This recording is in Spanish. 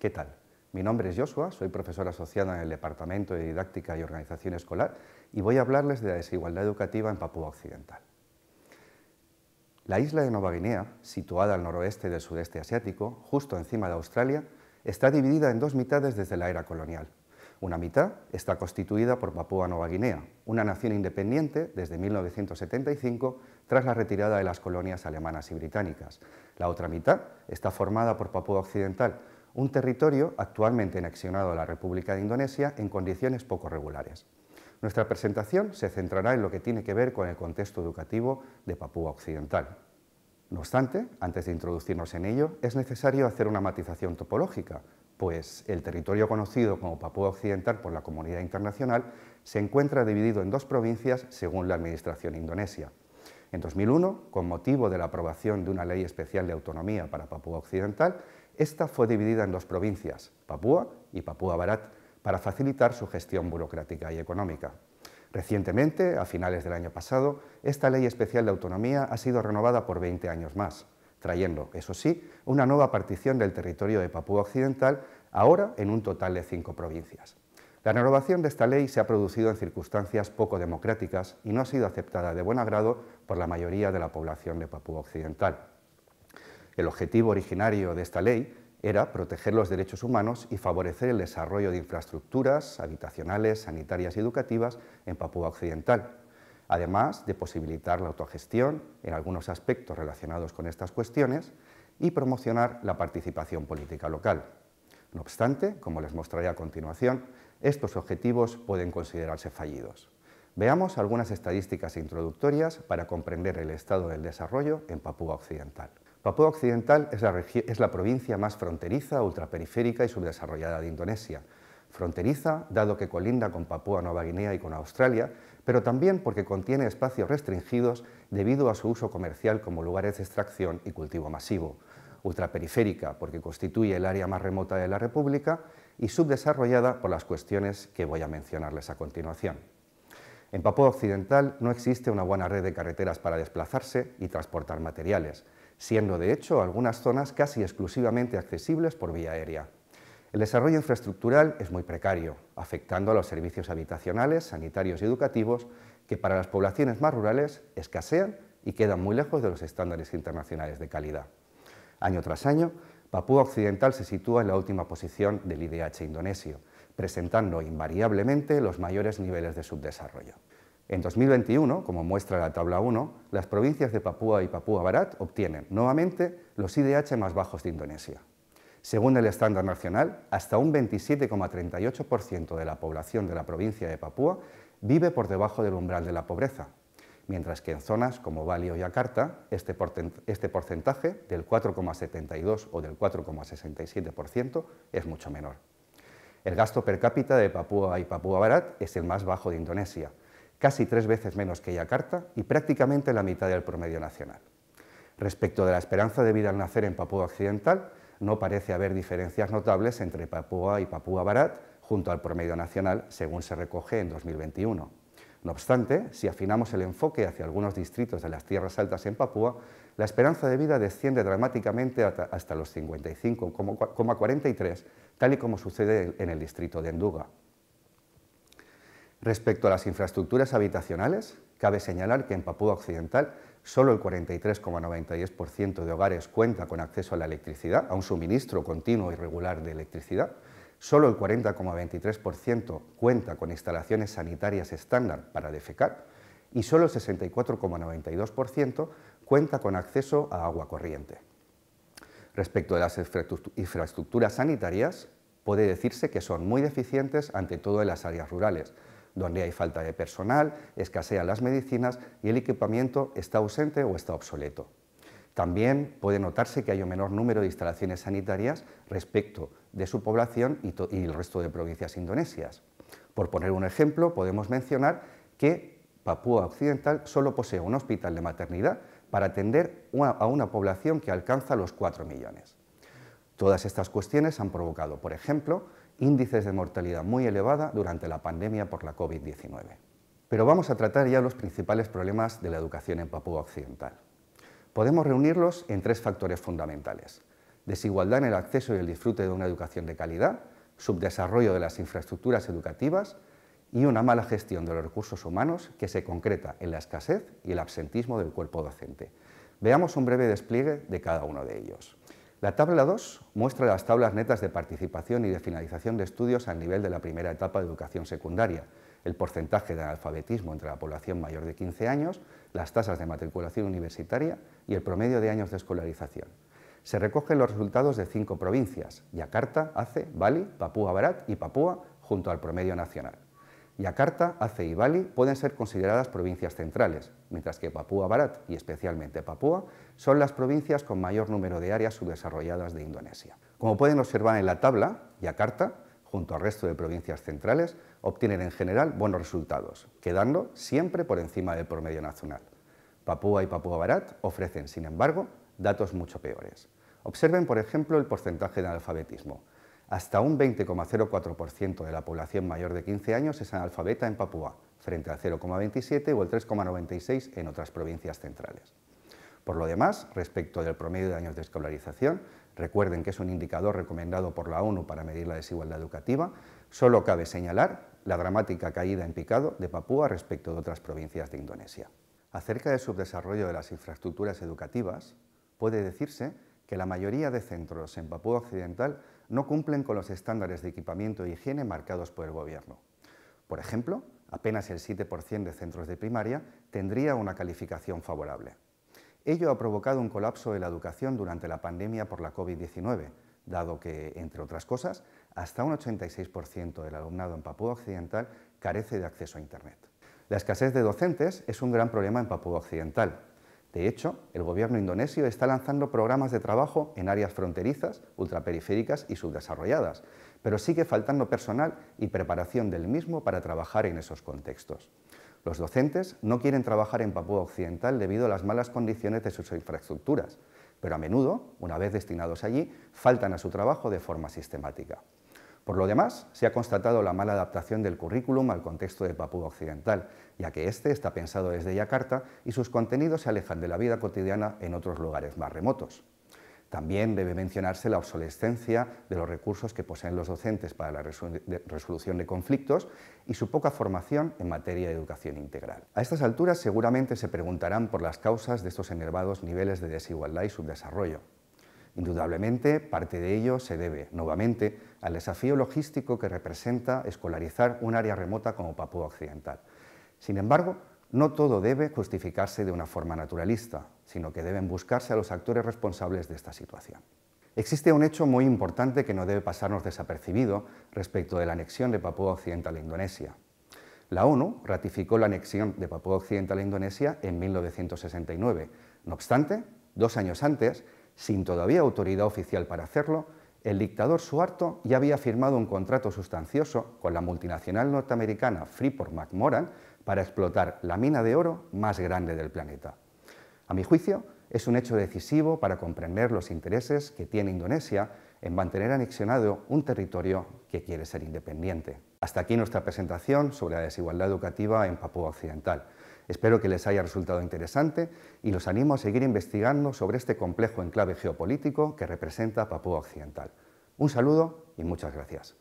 ¿Qué tal? Mi nombre es Joshua, soy profesor asociada en el Departamento de Didáctica y Organización Escolar y voy a hablarles de la desigualdad educativa en Papúa Occidental. La isla de Nueva Guinea, situada al noroeste del sudeste asiático, justo encima de Australia, está dividida en dos mitades desde la era colonial. Una mitad está constituida por Papúa Nueva Guinea, una nación independiente desde 1975 tras la retirada de las colonias alemanas y británicas. La otra mitad está formada por Papúa Occidental, un territorio actualmente anexionado a la República de Indonesia en condiciones poco regulares. Nuestra presentación se centrará en lo que tiene que ver con el contexto educativo de Papúa Occidental. No obstante, antes de introducirnos en ello, es necesario hacer una matización topológica, pues el territorio conocido como Papúa Occidental por la comunidad internacional se encuentra dividido en dos provincias según la administración indonesia. En 2001, con motivo de la aprobación de una ley especial de autonomía para Papúa Occidental, esta fue dividida en dos provincias, Papúa y Papúa Barat, para facilitar su gestión burocrática y económica. Recientemente, a finales del año pasado, esta Ley Especial de Autonomía ha sido renovada por 20 años más, trayendo, eso sí, una nueva partición del territorio de Papúa Occidental, ahora en un total de cinco provincias. La renovación de esta ley se ha producido en circunstancias poco democráticas y no ha sido aceptada de buen grado por la mayoría de la población de Papúa Occidental. El objetivo originario de esta ley era proteger los derechos humanos y favorecer el desarrollo de infraestructuras habitacionales, sanitarias y educativas en Papúa Occidental, además de posibilitar la autogestión en algunos aspectos relacionados con estas cuestiones y promocionar la participación política local. No obstante, como les mostraré a continuación, estos objetivos pueden considerarse fallidos. Veamos algunas estadísticas introductorias para comprender el estado del desarrollo en Papúa Occidental. Papúa Occidental es la, provincia más fronteriza, ultraperiférica y subdesarrollada de Indonesia. Fronteriza, dado que colinda con Papúa Nueva Guinea y con Australia, pero también porque contiene espacios restringidos debido a su uso comercial como lugares de extracción y cultivo masivo. Ultraperiférica, porque constituye el área más remota de la República, y subdesarrollada por las cuestiones que voy a mencionarles a continuación. En Papúa Occidental no existe una buena red de carreteras para desplazarse y transportar materiales siendo de hecho algunas zonas casi exclusivamente accesibles por vía aérea. El desarrollo infraestructural es muy precario, afectando a los servicios habitacionales, sanitarios y educativos que para las poblaciones más rurales escasean y quedan muy lejos de los estándares internacionales de calidad. Año tras año, Papúa Occidental se sitúa en la última posición del IDH indonesio, presentando invariablemente los mayores niveles de subdesarrollo. En 2021, como muestra la tabla 1, las provincias de Papúa y Papúa Barat obtienen nuevamente los IDH más bajos de Indonesia. Según el estándar nacional, hasta un 27,38% de la población de la provincia de Papúa vive por debajo del umbral de la pobreza, mientras que en zonas como Bali o Yakarta este, este porcentaje del 4,72 o del 4,67% es mucho menor. El gasto per cápita de Papúa y Papúa Barat es el más bajo de Indonesia, casi tres veces menos que Yakarta y prácticamente la mitad del promedio nacional. Respecto de la esperanza de vida al nacer en Papúa Occidental, no parece haber diferencias notables entre Papúa y Papúa Barat junto al promedio nacional, según se recoge en 2021. No obstante, si afinamos el enfoque hacia algunos distritos de las tierras altas en Papúa, la esperanza de vida desciende dramáticamente hasta los 55,43, tal y como sucede en el distrito de Enduga. Respecto a las infraestructuras habitacionales, cabe señalar que en Papúa Occidental solo el 43,92% de hogares cuenta con acceso a la electricidad, a un suministro continuo y regular de electricidad, solo el 40,23% cuenta con instalaciones sanitarias estándar para defecar y solo el 64,92% cuenta con acceso a agua corriente. Respecto a las infraestructuras sanitarias, puede decirse que son muy deficientes ante todo en las áreas rurales, donde hay falta de personal, escasean las medicinas y el equipamiento está ausente o está obsoleto. También puede notarse que hay un menor número de instalaciones sanitarias respecto de su población y, el resto de provincias indonesias. Por poner un ejemplo, podemos mencionar que Papúa Occidental solo posee un hospital de maternidad para atender a una población que alcanza los 4 millones. Todas estas cuestiones han provocado, por ejemplo, índices de mortalidad muy elevada durante la pandemia por la COVID-19. Pero vamos a tratar ya los principales problemas de la educación en Papúa Occidental. Podemos reunirlos en tres factores fundamentales. Desigualdad en el acceso y el disfrute de una educación de calidad, subdesarrollo de las infraestructuras educativas y una mala gestión de los recursos humanos que se concreta en la escasez y el absentismo del cuerpo docente. Veamos un breve despliegue de cada uno de ellos. La tabla 2 muestra las tablas netas de participación y de finalización de estudios al nivel de la primera etapa de educación secundaria, el porcentaje de analfabetismo entre la población mayor de 15 años, las tasas de matriculación universitaria y el promedio de años de escolarización. Se recogen los resultados de cinco provincias, Yakarta, Ace, Bali, Papúa Barat y Papúa, junto al promedio nacional. Yakarta, Aceh y Bali pueden ser consideradas provincias centrales, mientras que Papúa Barat y especialmente Papúa son las provincias con mayor número de áreas subdesarrolladas de Indonesia. Como pueden observar en la tabla, Yakarta, junto al resto de provincias centrales, obtienen en general buenos resultados, quedando siempre por encima del promedio nacional. Papúa y Papúa Barat ofrecen, sin embargo, datos mucho peores. Observen, por ejemplo, el porcentaje de analfabetismo, hasta un 20,04% de la población mayor de 15 años es analfabeta en Papúa, frente al 0,27 o el 3,96 en otras provincias centrales. Por lo demás, respecto del promedio de años de escolarización, recuerden que es un indicador recomendado por la ONU para medir la desigualdad educativa, solo cabe señalar la dramática caída en picado de Papúa respecto de otras provincias de Indonesia. Acerca del subdesarrollo de las infraestructuras educativas, puede decirse que la mayoría de centros en Papúa Occidental no cumplen con los estándares de equipamiento y e higiene marcados por el Gobierno. Por ejemplo, apenas el 7% de centros de primaria tendría una calificación favorable. Ello ha provocado un colapso de la educación durante la pandemia por la COVID-19, dado que, entre otras cosas, hasta un 86% del alumnado en Papúa Occidental carece de acceso a Internet. La escasez de docentes es un gran problema en Papúa Occidental, de hecho, el gobierno indonesio está lanzando programas de trabajo en áreas fronterizas, ultraperiféricas y subdesarrolladas, pero sigue faltando personal y preparación del mismo para trabajar en esos contextos. Los docentes no quieren trabajar en Papúa Occidental debido a las malas condiciones de sus infraestructuras, pero a menudo, una vez destinados allí, faltan a su trabajo de forma sistemática. Por lo demás, se ha constatado la mala adaptación del currículum al contexto de Papúa Occidental, ya que este está pensado desde Yakarta y sus contenidos se alejan de la vida cotidiana en otros lugares más remotos. También debe mencionarse la obsolescencia de los recursos que poseen los docentes para la resolución de conflictos y su poca formación en materia de educación integral. A estas alturas seguramente se preguntarán por las causas de estos enervados niveles de desigualdad y subdesarrollo. Indudablemente, parte de ello se debe, nuevamente, al desafío logístico que representa escolarizar un área remota como Papúa Occidental. Sin embargo, no todo debe justificarse de una forma naturalista, sino que deben buscarse a los actores responsables de esta situación. Existe un hecho muy importante que no debe pasarnos desapercibido respecto de la anexión de Papúa Occidental a Indonesia. La ONU ratificó la anexión de Papúa Occidental a Indonesia en 1969. No obstante, dos años antes, sin todavía autoridad oficial para hacerlo, el dictador Suharto ya había firmado un contrato sustancioso con la multinacional norteamericana Freeport McMoran para explotar la mina de oro más grande del planeta. A mi juicio, es un hecho decisivo para comprender los intereses que tiene Indonesia en mantener anexionado un territorio que quiere ser independiente. Hasta aquí nuestra presentación sobre la desigualdad educativa en Papúa Occidental. Espero que les haya resultado interesante y los animo a seguir investigando sobre este complejo enclave geopolítico que representa Papúa Occidental. Un saludo y muchas gracias.